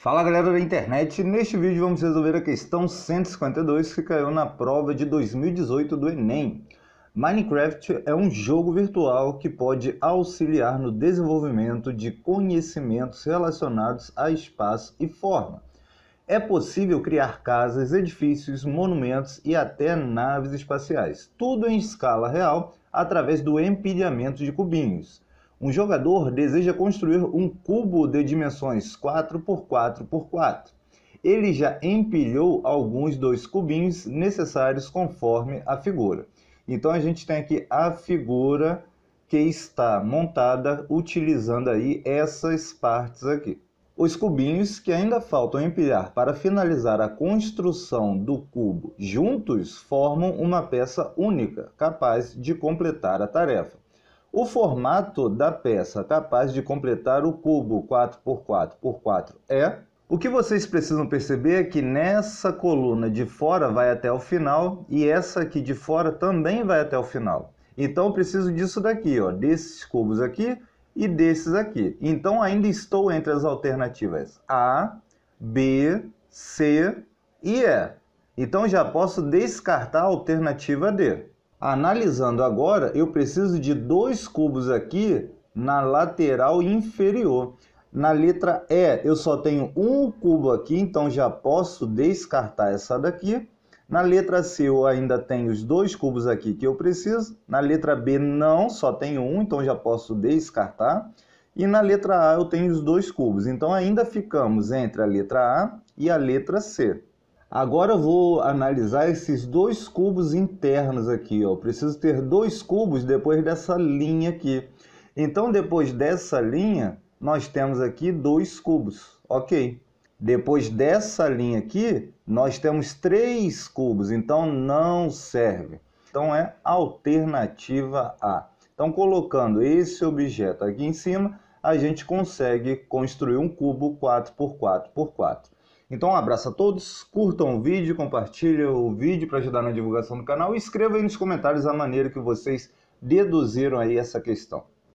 Fala galera da internet, neste vídeo vamos resolver a questão 152 que caiu na prova de 2018 do Enem. Minecraft é um jogo virtual que pode auxiliar no desenvolvimento de conhecimentos relacionados a espaço e forma. É possível criar casas, edifícios, monumentos e até naves espaciais, tudo em escala real através do empilhamento de cubinhos. Um jogador deseja construir um cubo de dimensões 4 por 4 por 4. Ele já empilhou alguns dos cubinhos necessários conforme a figura. Então a gente tem aqui a figura que está montada utilizando aí essas partes aqui. Os cubinhos que ainda faltam empilhar para finalizar a construção do cubo juntos formam uma peça única, capaz de completar a tarefa. O formato da peça capaz de completar o cubo 4x4x4 é. O que vocês precisam perceber é que nessa coluna de fora vai até o final e essa aqui de fora também vai até o final. Então preciso disso daqui, ó, desses cubos aqui e desses aqui. Então ainda estou entre as alternativas A, B, C e E. Então já posso descartar a alternativa D. Analisando agora, eu preciso de dois cubos aqui na lateral inferior. Na letra E, eu só tenho um cubo aqui, então já posso descartar essa daqui. Na letra C, eu ainda tenho os dois cubos aqui que eu preciso. Na letra B, não, só tenho um, então já posso descartar. E na letra A, eu tenho os dois cubos. Então, ainda ficamos entre a letra A e a letra C. Agora eu vou analisar esses dois cubos internos aqui, ó. Eu preciso ter dois cubos depois dessa linha aqui. Então, depois dessa linha, nós temos aqui dois cubos, ok? Depois dessa linha aqui, nós temos três cubos, então não serve. Então, é alternativa A. Então, colocando esse objeto aqui em cima, a gente consegue construir um cubo 4 por 4 por 4 então um abraço a todos, curtam o vídeo, compartilhem o vídeo para ajudar na divulgação do canal e escrevam aí nos comentários a maneira que vocês deduziram aí essa questão.